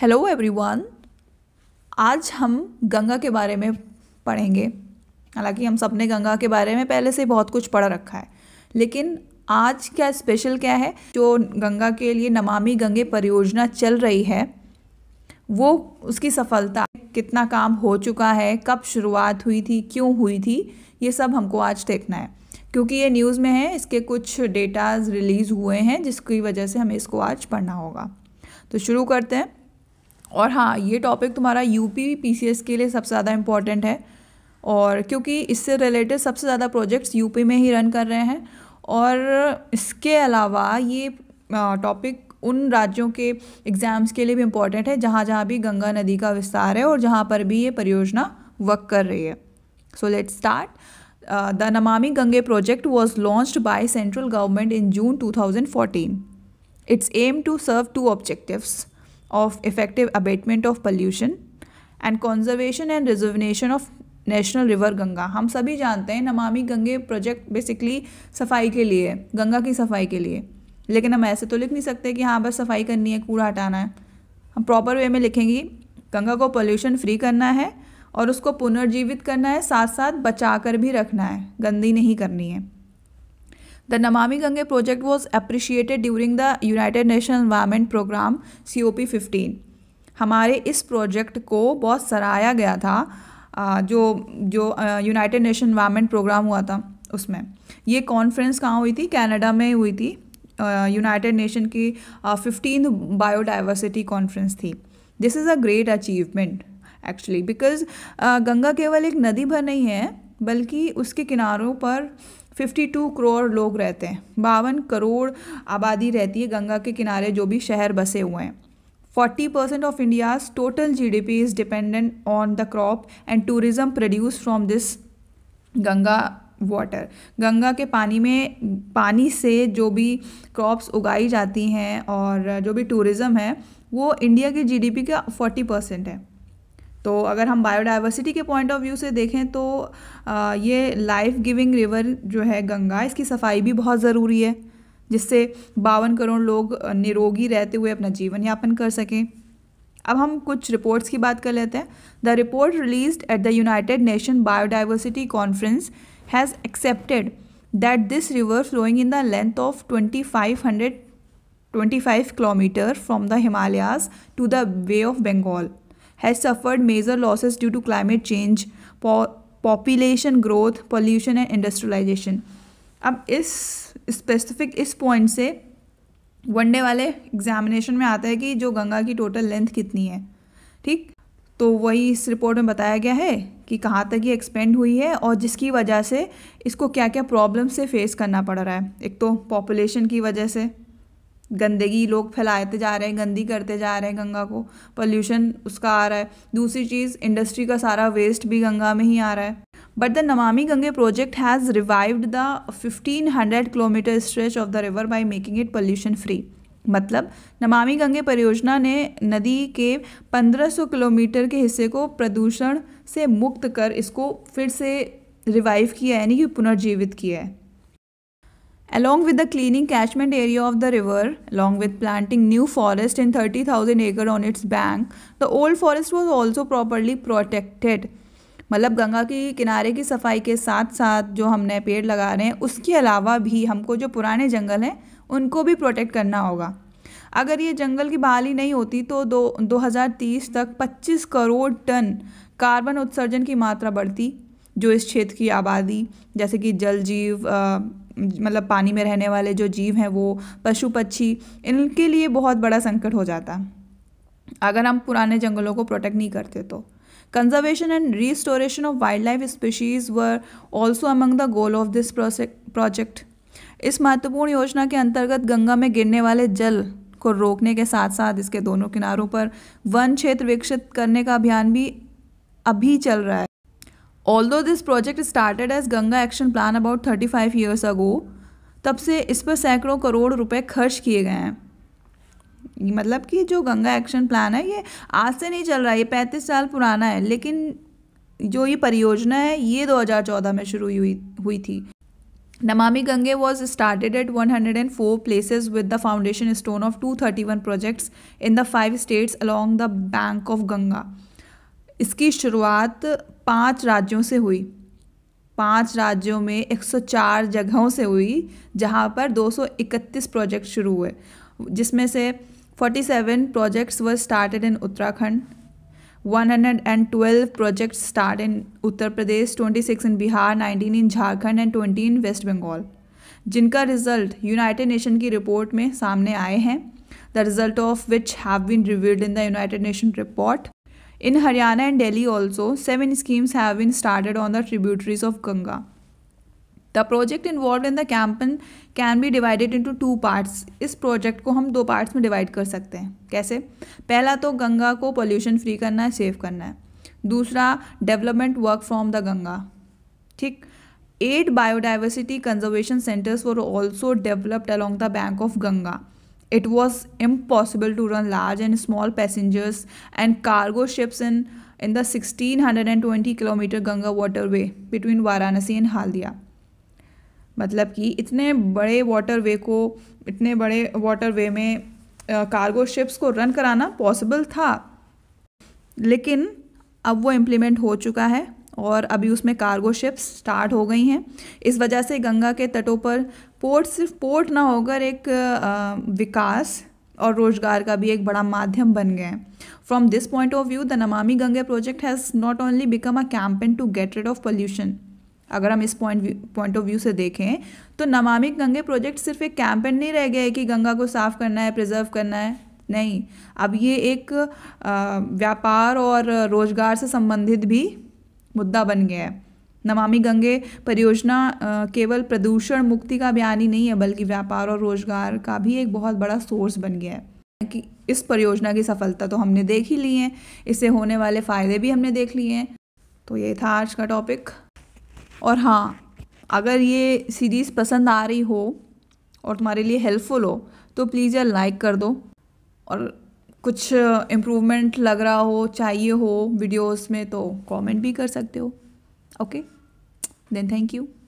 Hello everyone आज हम गंगा के बारे में पढ़ेंगे हालांकि हम सब ने गंगा के बारे में पहले से बहुत कुछ पढ़ रखा है लेकिन आज क्या स्पेशल क्या है जो गंगा के लिए नमामि गंगे परियोजना चल रही है वो उसकी सफलता कितना काम हो चुका है कब शुरुआत हुई थी क्यों हुई थी ये सब हमको आज देखना है क्योंकि ये न्यूज़ में है इसके कुछ डेटाज रिलीज़ हुए हैं जिसकी वजह से हमें इसको आज पढ़ना होगा तो शुरू करते हैं और हाँ ये टॉपिक तुम्हारा यूपी पी के लिए सबसे ज़्यादा इम्पॉर्टेंट है और क्योंकि इससे रिलेटेड सबसे ज़्यादा प्रोजेक्ट्स यूपी में ही रन कर रहे हैं और इसके अलावा ये टॉपिक उन राज्यों के एग्ज़ाम्स के लिए भी इम्पॉर्टेंट है जहाँ जहाँ भी गंगा नदी का विस्तार है और जहाँ पर भी ये परियोजना वर्क कर रही है so let's start the Namami Gange project was launched by central government in June 2014 it's aim to serve two objectives of effective abatement of pollution and conservation and rejuvenation of national river Ganga हम सभी जानते हैं नमामि Gange project basically सफाई के लिए गंगा की सफाई के लिए लेकिन हम ऐसे तो लिख नहीं सकते कि हाँ बस सफाई करनी है कूड़ा हटाना है हम प्रॉपर वे में लिखेंगे गंगा को पोल्यूशन फ्री करना है और उसको पुनर्जीवित करना है साथ साथ बचा कर भी रखना है गंदी नहीं करनी है the Gange project was appreciated during the united nation environment programme C O P fifteen हमारे इस प्रोजेक्ट को बहुत सराहाया गया था जो जो यूनाइटेड नेशन एनवायरमेंट प्रोग्राम हुआ था उसमें ये कॉन्फ्रेंस कहाँ हुई थी कैनेडा में हुई थी यूनाइटेड नेशन की फिफ्टीन बायोडाइवर्सिटी कॉन्फ्रेंस थी this is a great achievement actually because Ganga केवल एक नदी भर नहीं है बल्कि उसके किनारों पर 52 करोड़ लोग रहते हैं बावन करोड़ आबादी रहती है गंगा के किनारे जो भी शहर बसे हुए हैं 40 percent of India's total G D P is dependent on the crop and tourism produce from this Ganga water Ganga के पानी में पानी से जो भी क्रॉप्स उगाई जाती हैं और जो भी टूरिज़म है वो इंडिया डी जीडीपी का 40 परसेंट है तो अगर हम बायोडाइवर्सिटी के पॉइंट ऑफ व्यू से देखें तो आ, ये लाइफ गिविंग रिवर जो है गंगा इसकी सफाई भी बहुत ज़रूरी है जिससे बावन करोड़ लोग निरोगी रहते हुए अपना जीवन यापन कर सकें अब हम कुछ रिपोर्ट्स की बात कर लेते हैं the report release at the united nation biodiversity conference has accepted that this river flowing in the length of twenty five hundred twenty five kilometre from the Himalayas to the bay of Bengal has suffered major losses due to climate change population growth pollution and industrialisation अब इस specific इस point से one day वाले examination में आता है कि जो गंगा की टोटल लेंथ कितनी है ठीक तो वही इस रिपोर्ट में बताया गया है कि कहाँ तक ये एक्सपेंड हुई है और जिसकी वजह से इसको क्या क्या प्रॉब्लम से फेस करना पड़ रहा है एक तो पॉपुलेशन की वजह से गंदगी लोग फैलाते जा रहे हैं गंदी करते जा रहे हैं गंगा को पोल्यूशन उसका आ रहा है दूसरी चीज़ इंडस्ट्री का सारा वेस्ट भी गंगा में ही आ रहा है but the Namami Gange project has revived the 1500 kilometre stretch of the river by making it pollution free मतलब नमामि गंगे परियोजना ने नदी के 1500 किलोमीटर के हिस्से को प्रदूषण से मुक्त कर इसको फिर से रिवाइव किया है यानी कि पुनर्जीवित किया है Along with the cleaning catchment area of the river, along with planting new forest in 30,000 acre on its bank, the old forest was also properly protected. मतलब गंगा की किनारे की सफाई के साथ साथ जो हमने पेड़ लगा रहे हैं उसके अलावा भी हमको जो पुराने जंगल हैं उनको भी प्रोटेक्ट करना होगा अगर ये जंगल की बहाली नहीं होती तो दो 2030 तक 25 करोड़ टन कार्बन उत्सर्जन की मात्रा बढ़ती जो इस क्षेत्र की आबादी जैसे कि जल जीव मतलब पानी में रहने वाले जो जीव हैं वो पशु पक्षी इनके लिए बहुत बड़ा संकट हो जाता अगर हम पुराने जंगलों को प्रोटेक्ट नहीं करते तो conservation and restoration of wild life species were also among the goal of this project इस महत्वपूर्ण योजना के अंतर्गत गंगा में गिरने वाले जल को रोकने के साथ साथ इसके दोनों किनारों पर वन क्षेत्र विकसित करने का अभियान भी अभी चल रहा है Although this project started as Ganga Action Plan about 35 years ago, तब से इस पर सैकड़ों करोड़ रुपए खर्च किए गए हैं मतलब कि जो गंगा एक्शन प्लान है ये आज से नहीं चल रहा ये पैंतीस साल पुराना है लेकिन जो ये परियोजना है ये 2014 में शुरू हुई हुई थी Namami Gange was started at 104 places with the foundation stone of 231 projects in the five states along the bank of Ganga इसकी शुरुआत पांच राज्यों से हुई पांच राज्यों में 104 जगहों से हुई जहां पर 231 प्रोजेक्ट शुरू हुए जिसमें से 47 projects were started in Uttarakhand 112 projects start in Uttar Pradesh 26 in Bihar 19 in Jharkhand and 20 in West Bengal जिनका रिजल्ट यूनाइटेड नेशन की रिपोर्ट में सामने आए हैं the result of which have been reviewed in the united nation report in Haryana and Delhi also seven schemes have been started on the tributaries of Ganga the project involve in the campaign can be divided into two parts इस project को हम दो parts में divide कर सकते हैं कैसे पहला तो गंगा को पॉल्यूशन फ्री करना है सेव करना है दूसरा development work from the Ganga ठीक at biodiversity conservation centres were also developed along the bank of Ganga it was impossible to run large and small passengers and cargo ships in, in the 1620 kilometre Ganga waterway between Varanasi and Haldia मतलब कि इतने बड़े waterway को इतने बड़े waterway में cargo ships को run कराना पॉसिबल था लेकिन अब वो इम्प्लीमेंट हो चुका है और अभी उसमें कार्गो शिप्स स्टार्ट हो गई हैं इस वजह से गंगा के तटों पर पोर्ट सिर्फ पोर्ट ना होकर एक विकास और रोजगार का भी एक बड़ा माध्यम बन गए हैं from this point of view the Namami Gange project has not only become a campaign to get rid of pollution अगर हम इस पॉइंट पॉइंट ऑफ व्यू से देखें तो नमामि गंगे प्रोजेक्ट सिर्फ एक कैंपेन नहीं रह गया है कि गंगा को साफ करना है प्रिजर्व करना है नहीं अब ये एक व्यापार और रोजगार से संबंधित भी मुद्दा बन गया है नमामि गंगे परियोजना केवल प्रदूषण मुक्ति का अभियान ही नहीं है बल्कि व्यापार और रोजगार का भी एक बहुत बड़ा सोर्स बन गया है कि इस परियोजना की सफलता तो हमने देख ही ली है इससे होने वाले फ़ायदे भी हमने देख लिए हैं तो ये था आज का टॉपिक और हाँ अगर ये सीरीज़ पसंद आ रही हो और तुम्हारे लिए हेल्पफुल हो तो प्लीज़ यार लाइक कर दो और कुछ इम्प्रूवमेंट लग रहा हो चाहिए हो वीडियोस में तो कमेंट भी कर सकते हो ओके देन थैंक यू